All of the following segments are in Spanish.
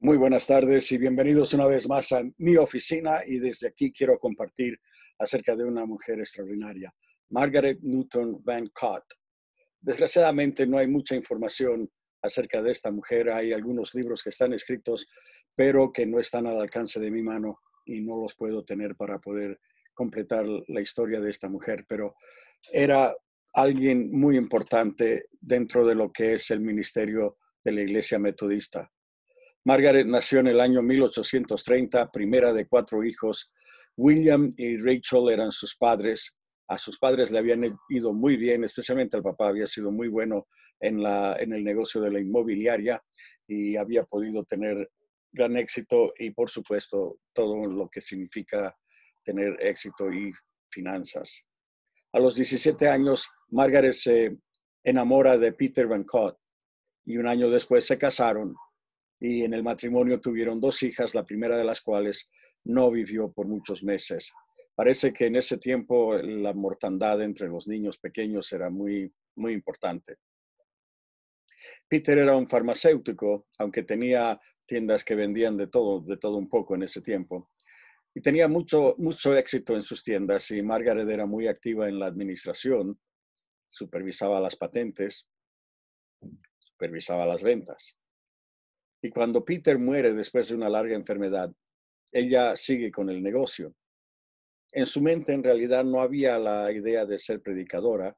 Muy buenas tardes y bienvenidos una vez más a mi oficina y desde aquí quiero compartir acerca de una mujer extraordinaria, Margaret Newton Van Cott. Desgraciadamente no hay mucha información acerca de esta mujer, hay algunos libros que están escritos, pero que no están al alcance de mi mano y no los puedo tener para poder completar la historia de esta mujer, pero era alguien muy importante dentro de lo que es el ministerio de la Iglesia Metodista Margaret nació en el año 1830, primera de cuatro hijos. William y Rachel eran sus padres. A sus padres le habían ido muy bien, especialmente al papá había sido muy bueno en, la, en el negocio de la inmobiliaria y había podido tener gran éxito y por supuesto todo lo que significa tener éxito y finanzas. A los 17 años, Margaret se enamora de Peter Van Cott y un año después se casaron y en el matrimonio tuvieron dos hijas, la primera de las cuales no vivió por muchos meses. Parece que en ese tiempo la mortandad entre los niños pequeños era muy, muy importante. Peter era un farmacéutico, aunque tenía tiendas que vendían de todo, de todo un poco en ese tiempo. Y tenía mucho, mucho éxito en sus tiendas y Margaret era muy activa en la administración, supervisaba las patentes, supervisaba las ventas. Y cuando Peter muere después de una larga enfermedad, ella sigue con el negocio. En su mente en realidad no había la idea de ser predicadora.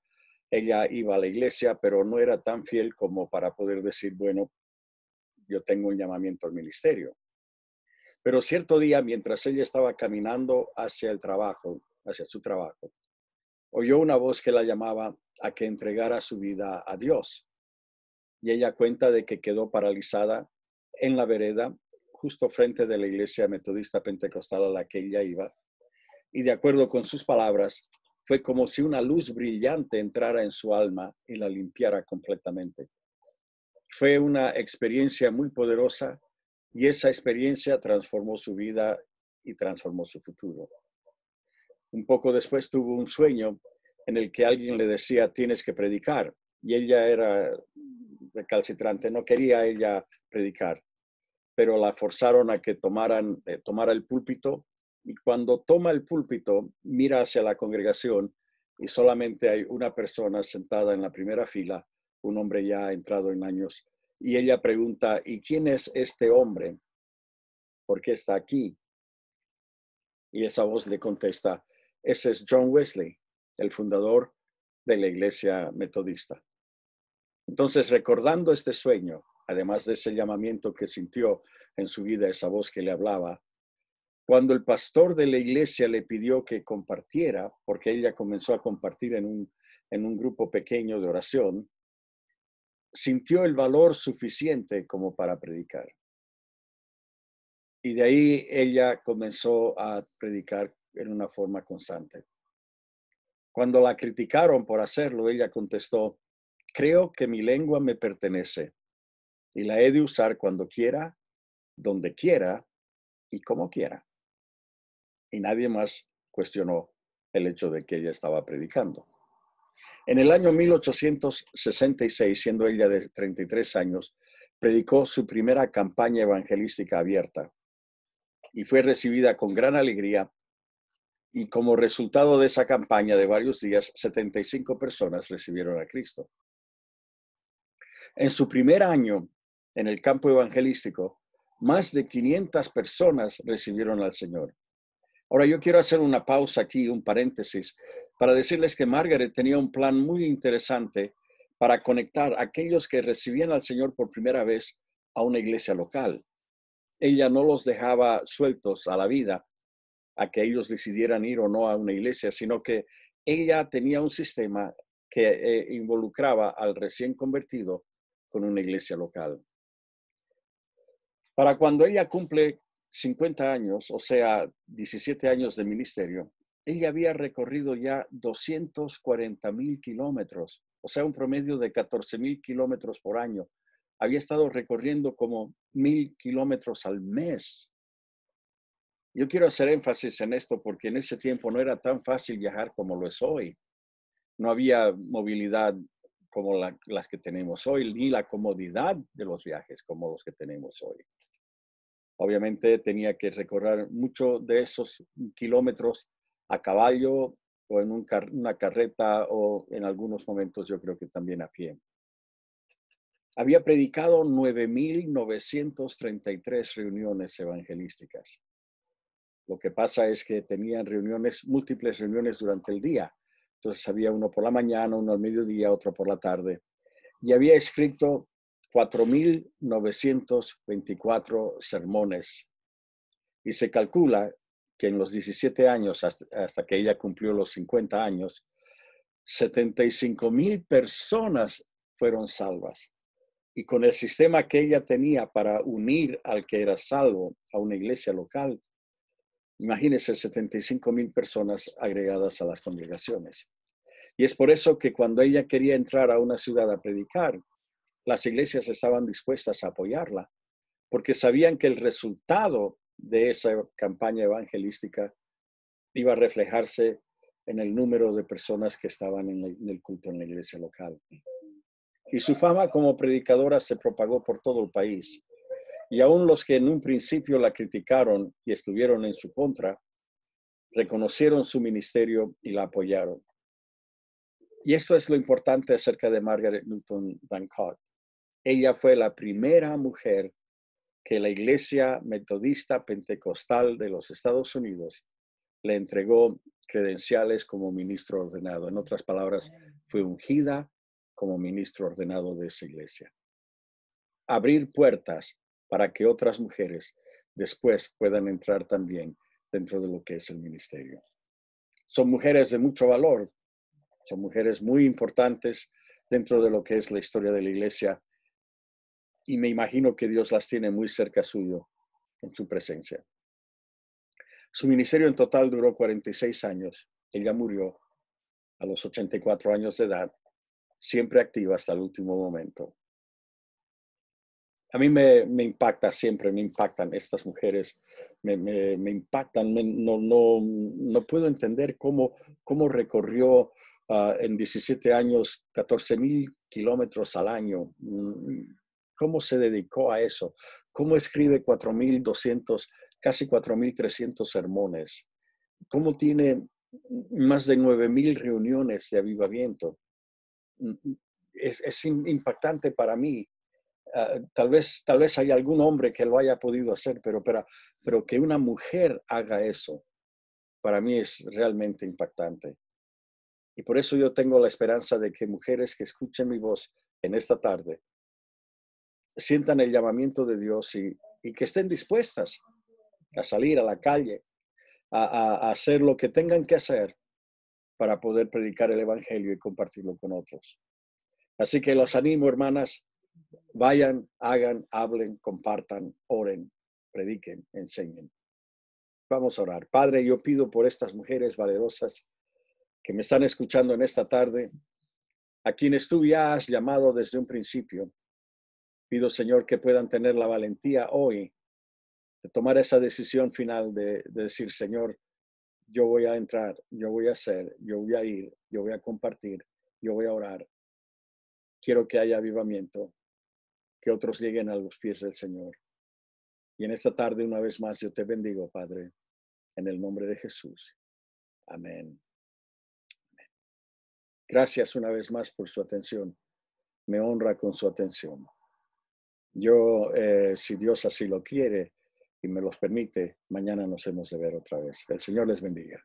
Ella iba a la iglesia, pero no era tan fiel como para poder decir, bueno, yo tengo un llamamiento al ministerio. Pero cierto día, mientras ella estaba caminando hacia el trabajo, hacia su trabajo, oyó una voz que la llamaba a que entregara su vida a Dios. Y ella cuenta de que quedó paralizada en la vereda, justo frente de la iglesia metodista pentecostal a la que ella iba, y de acuerdo con sus palabras, fue como si una luz brillante entrara en su alma y la limpiara completamente. Fue una experiencia muy poderosa y esa experiencia transformó su vida y transformó su futuro. Un poco después tuvo un sueño en el que alguien le decía, tienes que predicar. Y ella era recalcitrante, no quería ella predicar pero la forzaron a que tomaran, eh, tomara el púlpito. Y cuando toma el púlpito, mira hacia la congregación y solamente hay una persona sentada en la primera fila, un hombre ya entrado en años, y ella pregunta, ¿y quién es este hombre? ¿Por qué está aquí? Y esa voz le contesta, ese es John Wesley, el fundador de la iglesia metodista. Entonces, recordando este sueño, además de ese llamamiento que sintió en su vida, esa voz que le hablaba, cuando el pastor de la iglesia le pidió que compartiera, porque ella comenzó a compartir en un, en un grupo pequeño de oración, sintió el valor suficiente como para predicar. Y de ahí ella comenzó a predicar en una forma constante. Cuando la criticaron por hacerlo, ella contestó, creo que mi lengua me pertenece y la he de usar cuando quiera, donde quiera y como quiera. Y nadie más cuestionó el hecho de que ella estaba predicando. En el año 1866, siendo ella de 33 años, predicó su primera campaña evangelística abierta y fue recibida con gran alegría y como resultado de esa campaña de varios días, 75 personas recibieron a Cristo. En su primer año en el campo evangelístico, más de 500 personas recibieron al Señor. Ahora yo quiero hacer una pausa aquí, un paréntesis, para decirles que Margaret tenía un plan muy interesante para conectar a aquellos que recibían al Señor por primera vez a una iglesia local. Ella no los dejaba sueltos a la vida, a que ellos decidieran ir o no a una iglesia, sino que ella tenía un sistema que eh, involucraba al recién convertido con una iglesia local. Para cuando ella cumple 50 años, o sea, 17 años de ministerio, ella había recorrido ya 240 mil kilómetros, o sea, un promedio de 14 mil kilómetros por año. Había estado recorriendo como mil kilómetros al mes. Yo quiero hacer énfasis en esto porque en ese tiempo no era tan fácil viajar como lo es hoy. No había movilidad como las que tenemos hoy, ni la comodidad de los viajes como los que tenemos hoy. Obviamente tenía que recorrer muchos de esos kilómetros a caballo o en una carreta o en algunos momentos yo creo que también a pie. Había predicado 9.933 reuniones evangelísticas. Lo que pasa es que tenían reuniones, múltiples reuniones durante el día. Entonces había uno por la mañana, uno al mediodía, otro por la tarde. Y había escrito 4.924 sermones y se calcula que en los 17 años, hasta, que ella cumplió los 50 años, 75.000 personas fueron salvas. Y con el sistema que ella tenía para unir al que era salvo a una iglesia local, imagínense 75.000 personas agregadas a las congregaciones. Y es por eso que cuando ella quería entrar a una ciudad a predicar, las iglesias estaban dispuestas a apoyarla, porque sabían que el resultado de esa campaña evangelística iba a reflejarse en el número de personas que estaban en el, culto en la iglesia local. Y su fama como predicadora se propagó por todo el país. Y aún los que en un principio la criticaron y estuvieron en su contra, reconocieron su ministerio y la apoyaron. Y esto es lo importante acerca de Margaret Newton Bancott. Ella fue la primera mujer que la Iglesia Metodista Pentecostal de los Estados Unidos le entregó credenciales como ministro ordenado. En otras palabras, fue ungida como ministro ordenado de esa iglesia. Abrir puertas para que otras mujeres después puedan entrar también dentro de lo que es el ministerio. Son mujeres de mucho valor, son mujeres muy importantes dentro de lo que es la historia de la iglesia y me imagino que Dios las tiene muy cerca suyo, en su presencia. Su ministerio en total duró 46 años. Ella murió a los 84 años de edad, siempre activa hasta el último momento. A mí me, me impacta siempre, me impactan estas mujeres, me, impactan, no, no, no, puedo entender cómo, cómo recorrió ah, en 17 años 14 mil kilómetros al año. Mm, cómo se dedicó a eso, cómo escribe 4.200, casi 4.300 sermones, cómo tiene más de 9.000 reuniones de avivamiento. Mm, mm, es, impactante para mí. Ah, tal, vez, tal vez hay algún hombre que lo haya podido hacer, pero, pero, pero que una mujer haga eso, para mí es realmente impactante. Y por eso yo tengo la esperanza de que mujeres que escuchen mi voz en esta tarde sientan el llamamiento de Dios y, que estén dispuestas a salir a la calle, a, a, hacer lo que tengan que hacer para poder predicar el Evangelio y compartirlo con otros. Así que los animo, hermanas, vayan, hagan, hablen, compartan, oren, prediquen, enseñen. Vamos a orar. Padre, yo pido por estas mujeres valerosas que me están escuchando en esta tarde, a quienes tú ya has llamado desde un principio Pido, Señor, que puedan tener la valentía hoy de tomar esa decisión final de, decir, Señor, yo voy a entrar, yo voy a hacer, yo voy a ir, yo voy a compartir, yo voy a orar. Quiero que haya avivamiento, que otros lleguen a los pies del Señor. Y en esta tarde, una vez más, yo te bendigo, Padre, en el nombre de Jesús. Amén. Gracias una vez más por su atención. Me honra con su atención. Yo, eh, si Dios así lo quiere y me los permite, mañana nos hemos de ver otra vez. El Señor les bendiga.